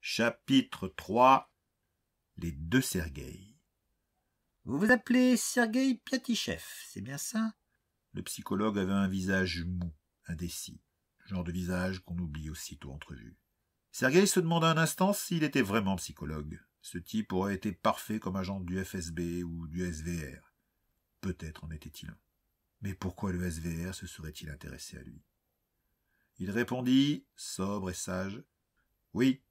Chapitre 3 Les deux Sergueï Vous vous appelez Sergueï Piatichev, c'est bien ça Le psychologue avait un visage mou, indécis, genre de visage qu'on oublie aussitôt entrevu. Sergueï se demanda un instant s'il était vraiment psychologue. Ce type aurait été parfait comme agent du FSB ou du SVR. Peut-être en était-il un. Mais pourquoi le SVR se serait-il intéressé à lui Il répondit, sobre et sage, Oui,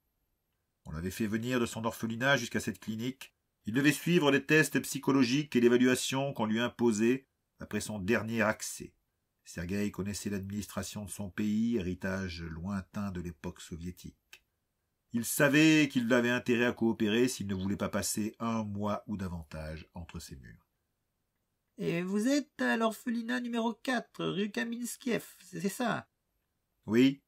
on l'avait fait venir de son orphelinat jusqu'à cette clinique. Il devait suivre les tests psychologiques et l'évaluation qu'on lui imposait après son dernier accès. Sergueï connaissait l'administration de son pays, héritage lointain de l'époque soviétique. Il savait qu'il avait intérêt à coopérer s'il ne voulait pas passer un mois ou davantage entre ses murs. Et vous êtes à l'orphelinat numéro 4, rue Kaminskiev, c'est ça Oui,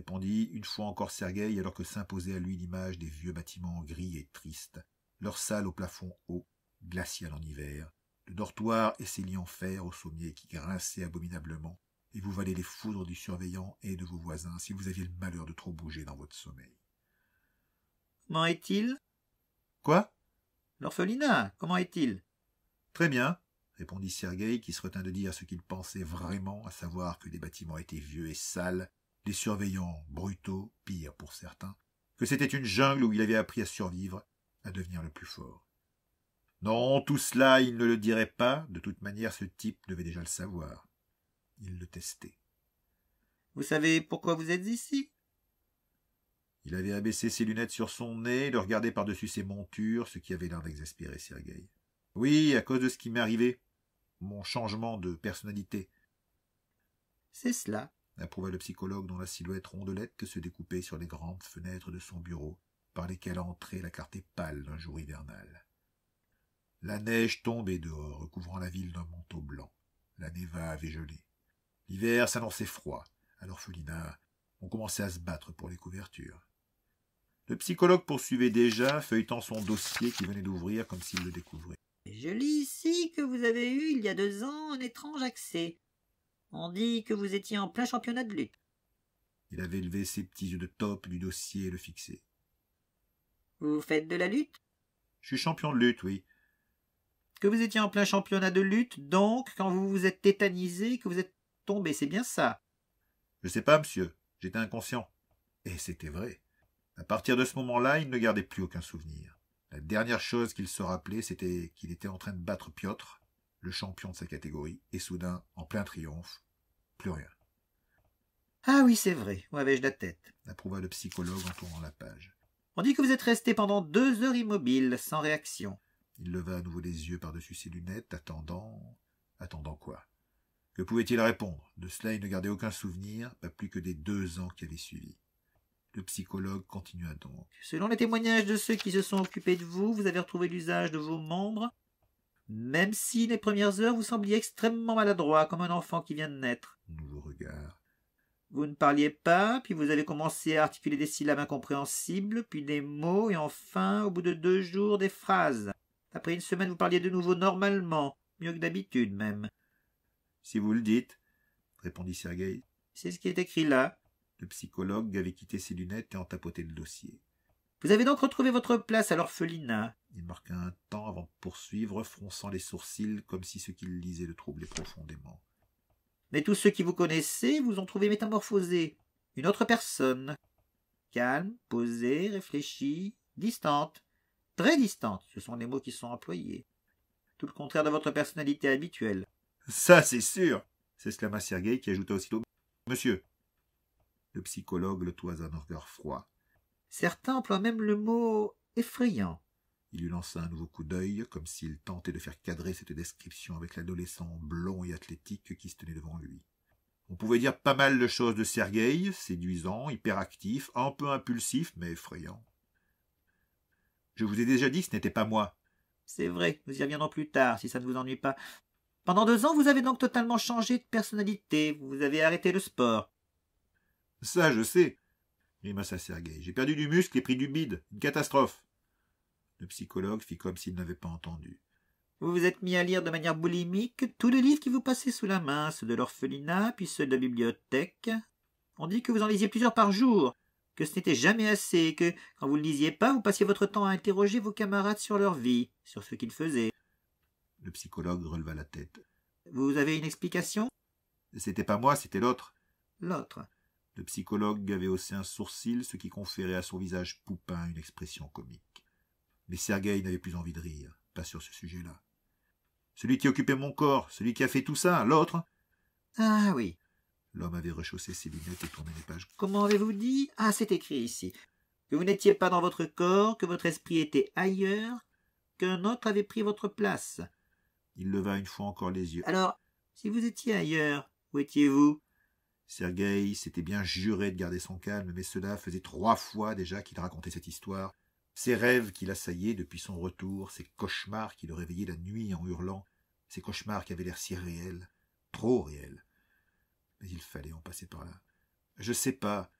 répondit une fois encore Sergueï alors que s'imposait à lui l'image des vieux bâtiments gris et tristes, leur salle au plafond haut, glacial en hiver, le dortoir et ses liens en fer au sommier qui grinçaient abominablement, et vous valez les foudres du surveillant et de vos voisins si vous aviez le malheur de trop bouger dans votre sommeil. Comment est-il Quoi L'orphelinat, comment est-il Très bien, répondit Sergueï, qui se retint de dire ce qu'il pensait vraiment, à savoir que les bâtiments étaient vieux et sales, des surveillants brutaux, pires pour certains, que c'était une jungle où il avait appris à survivre, à devenir le plus fort. Non, tout cela, il ne le dirait pas, de toute manière ce type devait déjà le savoir. Il le testait. Vous savez pourquoi vous êtes ici Il avait abaissé ses lunettes sur son nez, le regardait par-dessus ses montures, ce qui avait l'air d'exaspérer Sergueï. Oui, à cause de ce qui m'est arrivé, mon changement de personnalité. C'est cela approuva le psychologue dont la silhouette rondelette que se découpait sur les grandes fenêtres de son bureau, par lesquelles entrait la clarté pâle d'un jour hivernal. La neige tombait dehors, recouvrant la ville d'un manteau blanc. La neva avait gelé. L'hiver s'annonçait froid. À l'orphelinat, on commençait à se battre pour les couvertures. Le psychologue poursuivait déjà, feuilletant son dossier qui venait d'ouvrir comme s'il le découvrait. Je lis ici que vous avez eu, il y a deux ans, un étrange accès. On dit que vous étiez en plein championnat de lutte. Il avait levé ses petits yeux de top du dossier et le fixait. Vous faites de la lutte Je suis champion de lutte, oui. Que vous étiez en plein championnat de lutte, donc, quand vous vous êtes tétanisé, que vous êtes tombé, c'est bien ça Je sais pas, monsieur. J'étais inconscient. Et c'était vrai. À partir de ce moment-là, il ne gardait plus aucun souvenir. La dernière chose qu'il se rappelait, c'était qu'il était en train de battre Piotr le champion de sa catégorie, et soudain, en plein triomphe, plus rien. Ah oui, c'est vrai, où avais-je la tête approuva le psychologue en tournant la page. On dit que vous êtes resté pendant deux heures immobile, sans réaction. Il leva à nouveau les yeux par-dessus ses lunettes, attendant. Attendant quoi Que pouvait-il répondre De cela, il ne gardait aucun souvenir, pas plus que des deux ans qui avaient suivi. Le psychologue continua donc. Selon les témoignages de ceux qui se sont occupés de vous, vous avez retrouvé l'usage de vos membres, même si les premières heures vous sembliez extrêmement maladroit, comme un enfant qui vient de naître. Nouveau regard. Vous ne parliez pas, puis vous avez commencé à articuler des syllabes incompréhensibles, puis des mots, et enfin, au bout de deux jours, des phrases. Après une semaine, vous parliez de nouveau normalement, mieux que d'habitude même. Si vous le dites, répondit Sergueï. C'est ce qui est écrit là. Le psychologue avait quitté ses lunettes et en tapotait le dossier. Vous avez donc retrouvé votre place à l'orphelinat. Il marqua un temps avant de poursuivre, fronçant les sourcils comme si ce qu'il lisait le troublait profondément. Mais tous ceux qui vous connaissaient vous ont trouvé métamorphosé. Une autre personne. Calme, posée, réfléchie, distante. Très distante, ce sont les mots qui sont employés. Tout le contraire de votre personnalité habituelle. Ça, c'est sûr s'exclama Sergueï qui ajouta aussitôt Monsieur. Le psychologue le toisa d'un regard froid. Certains emploient même le mot effrayant. Il lui lança un nouveau coup d'œil, comme s'il tentait de faire cadrer cette description avec l'adolescent blond et athlétique qui se tenait devant lui. On pouvait dire pas mal de choses de Sergueï, séduisant, hyperactif, un peu impulsif, mais effrayant. Je vous ai déjà dit ce n'était pas moi. C'est vrai, nous y reviendrons plus tard, si ça ne vous ennuie pas. Pendant deux ans, vous avez donc totalement changé de personnalité, vous avez arrêté le sport. Ça, je sais. Grimaça eh ben, Sergueï. J'ai perdu du muscle et pris du bide. Une catastrophe. Le psychologue fit comme s'il n'avait pas entendu. Vous vous êtes mis à lire de manière boulimique tous les livres qui vous passaient sous la main, ceux de l'orphelinat, puis ceux de la bibliothèque. On dit que vous en lisiez plusieurs par jour, que ce n'était jamais assez, que quand vous ne lisiez pas, vous passiez votre temps à interroger vos camarades sur leur vie, sur ce qu'ils faisaient. Le psychologue releva la tête. Vous avez une explication C'était pas moi, c'était l'autre. L'autre. Le psychologue avait haussé un sourcil, ce qui conférait à son visage poupin une expression comique. Mais Sergueï n'avait plus envie de rire, pas sur ce sujet-là. Celui qui occupait mon corps, celui qui a fait tout ça, l'autre. Ah oui. L'homme avait rechaussé ses lunettes et tourné les pages. Comment avez-vous dit Ah, c'est écrit ici. Que vous n'étiez pas dans votre corps, que votre esprit était ailleurs, qu'un autre avait pris votre place. Il leva une fois encore les yeux. Alors, si vous étiez ailleurs, où étiez-vous Sergueï s'était bien juré de garder son calme, mais cela faisait trois fois déjà qu'il racontait cette histoire, ces rêves qui l'assaillaient depuis son retour, ces cauchemars qui le réveillaient la nuit en hurlant, ces cauchemars qui avaient l'air si réels, trop réels. Mais il fallait en passer par là. Je sais pas.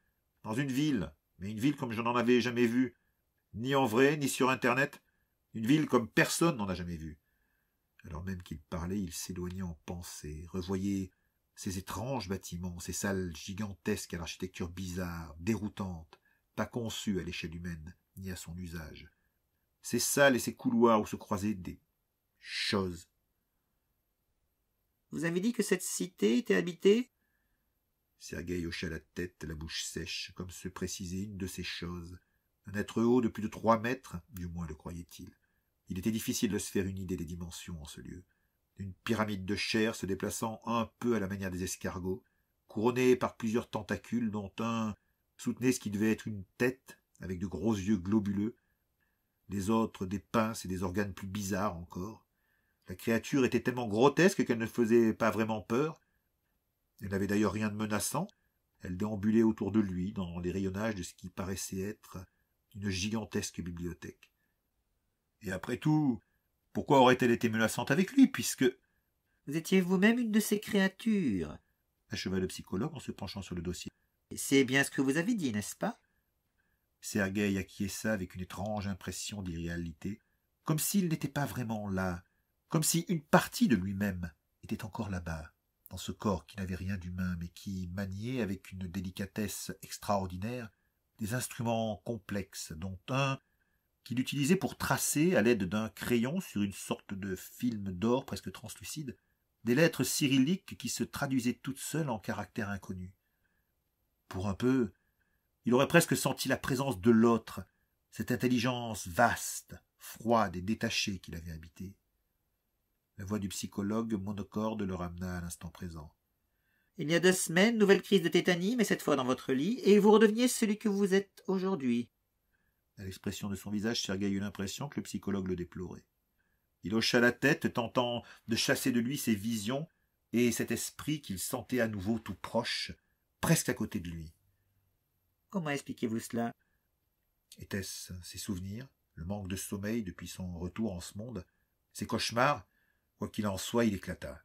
Dans une ville, mais une ville comme je n'en avais jamais vue. Ni en vrai, ni sur Internet. Une ville comme personne n'en a jamais vue. Alors même qu'il parlait, il s'éloignait en pensée, revoyait ces étranges bâtiments, ces salles gigantesques à l'architecture bizarre, déroutante, pas conçues à l'échelle humaine, ni à son usage. Ces salles et ces couloirs où se croisaient des choses. Vous avez dit que cette cité était habitée Sergueï hocha la tête, la bouche sèche, comme se précisait une de ces choses. Un être haut de plus de trois mètres, du moins le croyait-il. Il était difficile de se faire une idée des dimensions en ce lieu une pyramide de chair se déplaçant un peu à la manière des escargots, couronnée par plusieurs tentacules dont un soutenait ce qui devait être une tête avec de gros yeux globuleux, les autres des pinces et des organes plus bizarres encore. La créature était tellement grotesque qu'elle ne faisait pas vraiment peur. Elle n'avait d'ailleurs rien de menaçant. Elle déambulait autour de lui dans les rayonnages de ce qui paraissait être une gigantesque bibliothèque. Et après tout, pourquoi aurait-elle été menaçante avec lui, puisque... Vous étiez vous-même une de ces créatures, acheva le psychologue en se penchant sur le dossier. C'est bien ce que vous avez dit, n'est-ce pas Sergueï acquiesça avec une étrange impression d'irréalité, comme s'il n'était pas vraiment là, comme si une partie de lui-même était encore là-bas, dans ce corps qui n'avait rien d'humain, mais qui maniait avec une délicatesse extraordinaire des instruments complexes, dont un qu'il utilisait pour tracer, à l'aide d'un crayon sur une sorte de film d'or presque translucide, des lettres cyrilliques qui se traduisaient toutes seules en caractères inconnus. Pour un peu, il aurait presque senti la présence de l'autre, cette intelligence vaste, froide et détachée qu'il avait habitée. La voix du psychologue monocorde le ramena à l'instant présent. Il y a deux semaines, nouvelle crise de tétanie, mais cette fois dans votre lit, et vous redeveniez celui que vous êtes aujourd'hui. À l'expression de son visage, Sergueï eut l'impression que le psychologue le déplorait. Il hocha la tête, tentant de chasser de lui ses visions et cet esprit qu'il sentait à nouveau tout proche, presque à côté de lui. Comment expliquez-vous cela Était-ce ses souvenirs, le manque de sommeil depuis son retour en ce monde, ses cauchemars Quoi qu'il en soit, il éclata.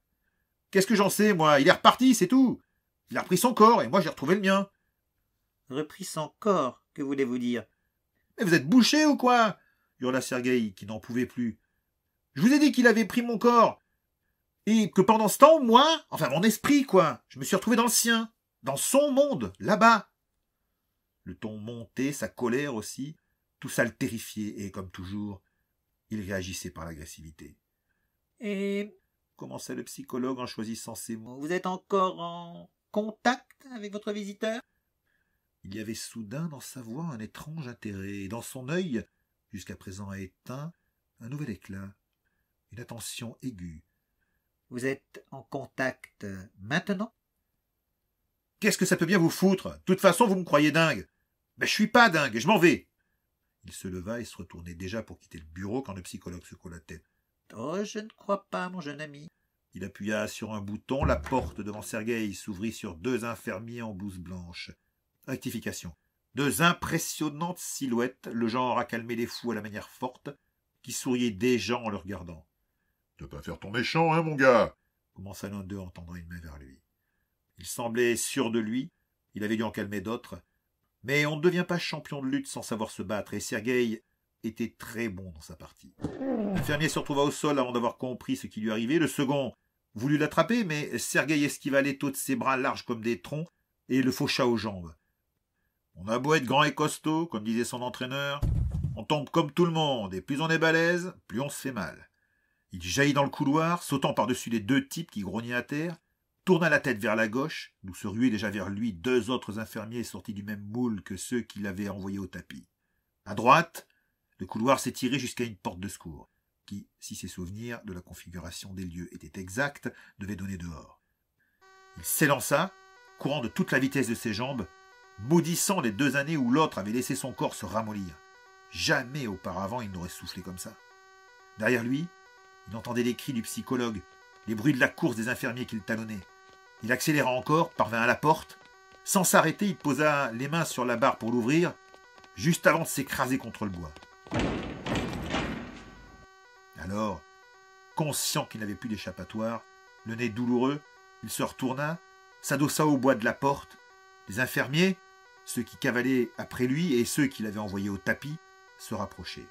Qu'est-ce que j'en sais, moi Il est reparti, c'est tout Il a repris son corps, et moi j'ai retrouvé le mien. Repris son corps, que voulez-vous dire mais vous êtes bouché ou quoi hurla Sergueï, qui n'en pouvait plus. Je vous ai dit qu'il avait pris mon corps. Et que pendant ce temps, moi, enfin mon esprit, quoi, je me suis retrouvé dans le sien, dans son monde, là-bas. Le ton montait, sa colère aussi, tout ça le terrifiait, et comme toujours, il réagissait par l'agressivité. Et commençait le psychologue en choisissant ses mots. Vous êtes encore en contact avec votre visiteur il y avait soudain dans sa voix un étrange intérêt, et dans son œil, jusqu'à présent éteint, un nouvel éclat, une attention aiguë. Vous êtes en contact maintenant Qu'est-ce que ça peut bien vous foutre De toute façon, vous me croyez dingue. Mais je suis pas dingue, je m'en vais. Il se leva et se retournait déjà pour quitter le bureau quand le psychologue secoua la tête. Oh, je ne crois pas, mon jeune ami. Il appuya sur un bouton, la porte devant Sergueï s'ouvrit sur deux infirmiers en blouse blanche. Rectification. Deux impressionnantes silhouettes, le genre à calmer les fous à la manière forte, qui souriaient déjà en le regardant. « vas pas faire ton méchant, hein, mon gars ?» commença l'un d'eux en tendant une main vers lui. Il semblait sûr de lui, il avait dû en calmer d'autres, mais on ne devient pas champion de lutte sans savoir se battre, et Sergueï était très bon dans sa partie. Le fermier se retrouva au sol avant d'avoir compris ce qui lui arrivait. Le second voulut l'attraper, mais Sergueï esquiva les taux de ses bras larges comme des troncs et le faucha aux jambes. On a beau être grand et costaud, comme disait son entraîneur, on tombe comme tout le monde, et plus on est balèze, plus on se fait mal. Il jaillit dans le couloir, sautant par-dessus les deux types qui grognaient à terre, tourna la tête vers la gauche, d'où se ruaient déjà vers lui deux autres infirmiers sortis du même moule que ceux qui l'avaient envoyé au tapis. À droite, le couloir s'étirait jusqu'à une porte de secours, qui, si ses souvenirs de la configuration des lieux étaient exacts, devait donner dehors. Il s'élança, courant de toute la vitesse de ses jambes, maudissant les deux années où l'autre avait laissé son corps se ramollir. Jamais auparavant il n'aurait soufflé comme ça. Derrière lui, il entendait les cris du psychologue, les bruits de la course des infirmiers qu'il talonnait. Il accéléra encore, parvint à la porte. Sans s'arrêter, il posa les mains sur la barre pour l'ouvrir, juste avant de s'écraser contre le bois. Alors, conscient qu'il n'avait plus d'échappatoire, le nez douloureux, il se retourna, s'adossa au bois de la porte. Les infirmiers, ceux qui cavalaient après lui et ceux qui l'avaient envoyé au tapis se rapprochaient.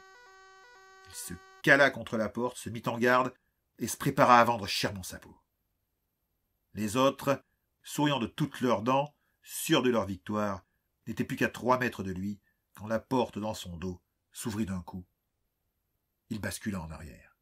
Il se cala contre la porte, se mit en garde et se prépara à vendre chèrement sa peau. Les autres, souriant de toutes leurs dents, sûrs de leur victoire, n'étaient plus qu'à trois mètres de lui quand la porte dans son dos s'ouvrit d'un coup. Il bascula en arrière.